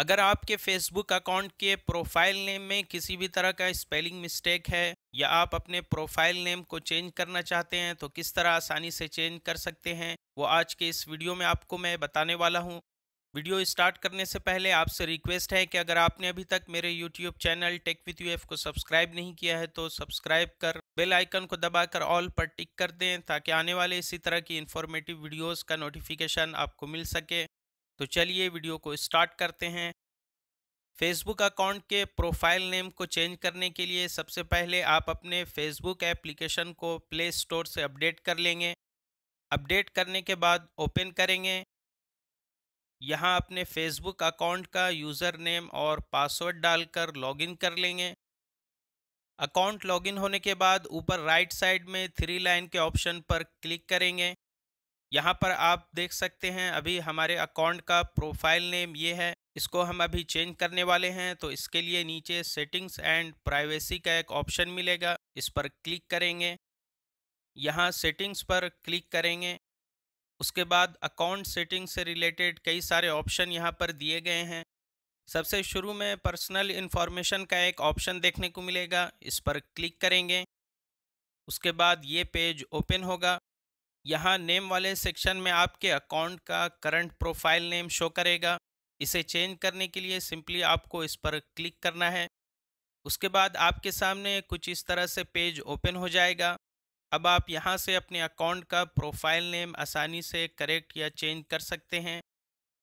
अगर आपके Facebook account के प्रोफाइल नेम में किसी भी तरह का स्पेलिंग मिस्टेक है या आप अपने प्रोफाइल नेम को चेंज करना चाहते हैं तो किस तरह आसानी से चेंज कर सकते हैं वो आज के इस वीडियो में आपको मैं बताने वाला हूँ वीडियो स्टार्ट करने से पहले आपसे रिक्वेस्ट है कि अगर आपने अभी तक मेरे YouTube channel tech with you को सब्सक्राइब नहीं किया है तो सब्सक्राइब कर बेल आइकन को दबाकर ऑल पर टिक कर दें ताकि आने वाले इसी तरह की इन्फॉर्मेटिव वीडियोस का नोटिफिकेशन आपको मिल सके तो चलिए वीडियो को स्टार्ट करते हैं फेसबुक अकाउंट के प्रोफाइल नेम को चेंज करने के लिए सबसे पहले आप अपने फेसबुक एप्लीकेशन को प्ले स्टोर से अपडेट कर लेंगे अपडेट करने के बाद ओपन करेंगे यहाँ अपने फेसबुक अकाउंट का यूज़र नेम और पासवर्ड डालकर लॉगिन कर लेंगे अकाउंट लॉगिन होने के बाद ऊपर राइट साइड में थ्री लाइन के ऑप्शन पर क्लिक करेंगे यहाँ पर आप देख सकते हैं अभी हमारे अकाउंट का प्रोफाइल नेम ये है इसको हम अभी चेंज करने वाले हैं तो इसके लिए नीचे सेटिंग्स एंड प्राइवेसी का एक ऑप्शन मिलेगा इस पर क्लिक करेंगे यहाँ सेटिंग्स पर क्लिक करेंगे उसके बाद अकाउंट सेटिंग से रिलेटेड कई सारे ऑप्शन यहाँ पर दिए गए हैं सबसे शुरू में पर्सनल इन्फॉर्मेशन का एक ऑप्शन देखने को मिलेगा इस पर क्लिक करेंगे उसके बाद ये पेज ओपन होगा यहाँ नेम वाले सेक्शन में आपके अकाउंट का करंट प्रोफाइल नेम शो करेगा इसे चेंज करने के लिए सिंपली आपको इस पर क्लिक करना है उसके बाद आपके सामने कुछ इस तरह से पेज ओपन हो जाएगा अब आप यहाँ से अपने अकाउंट का प्रोफाइल नेम आसानी से करेक्ट या चेंज कर सकते हैं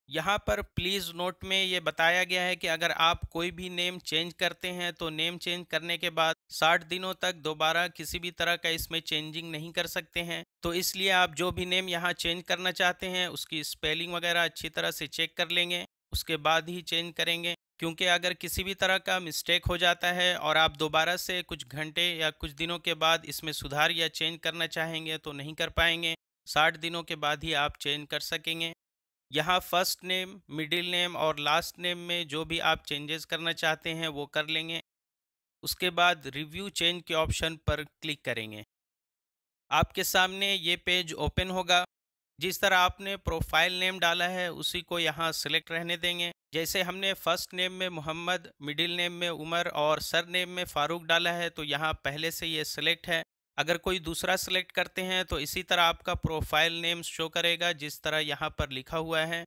यहाँ पर प्लीज़ नोट में ये बताया गया है कि अगर आप कोई भी नेम चेंज करते हैं तो नेम चेंज करने के बाद 60 दिनों तक दोबारा किसी भी तरह का इसमें चेंजिंग नहीं कर सकते हैं तो इसलिए आप जो भी नेम यहाँ चेंज करना चाहते हैं उसकी स्पेलिंग वगैरह अच्छी तरह से चेक कर लेंगे उसके बाद ही चेंज करेंगे क्योंकि अगर किसी भी तरह का मिस्टेक हो जाता है और आप दोबारा से कुछ घंटे या कुछ दिनों के बाद इसमें सुधार या चेंज करना चाहेंगे तो नहीं कर पाएंगे साठ दिनों के बाद ही आप चेंज कर सकेंगे यहाँ फर्स्ट नेम मिडिल नेम और लास्ट नेम में जो भी आप चेंजेस करना चाहते हैं वो कर लेंगे उसके बाद रिव्यू चेंज के ऑप्शन पर क्लिक करेंगे आपके सामने ये पेज ओपन होगा जिस तरह आपने प्रोफाइल नेम डाला है उसी को यहाँ सेलेक्ट रहने देंगे जैसे हमने फर्स्ट नेम में मोहम्मद मिडिल नेम में उमर और सर नेम में फ़ारूक डाला है तो यहाँ पहले से ये सिलेक्ट है अगर कोई दूसरा सेलेक्ट करते हैं तो इसी तरह आपका प्रोफाइल नेम शो करेगा जिस तरह यहाँ पर लिखा हुआ है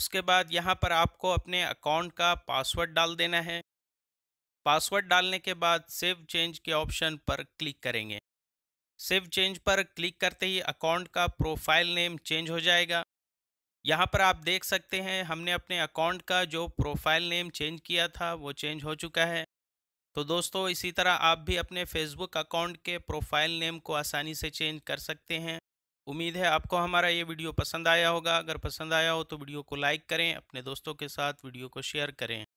उसके बाद यहाँ पर आपको अपने अकाउंट का पासवर्ड डाल देना है पासवर्ड डालने के बाद सेव चेंज के ऑप्शन पर क्लिक करेंगे सेव चेंज पर क्लिक करते ही अकाउंट का प्रोफाइल नेम चेंज हो जाएगा यहाँ पर आप देख सकते हैं हमने अपने अकाउंट का जो प्रोफाइल नेम चेंज किया था वो चेंज हो चुका है तो दोस्तों इसी तरह आप भी अपने फेसबुक अकाउंट के प्रोफाइल नेम को आसानी से चेंज कर सकते हैं उम्मीद है आपको हमारा ये वीडियो पसंद आया होगा अगर पसंद आया हो तो वीडियो को लाइक करें अपने दोस्तों के साथ वीडियो को शेयर करें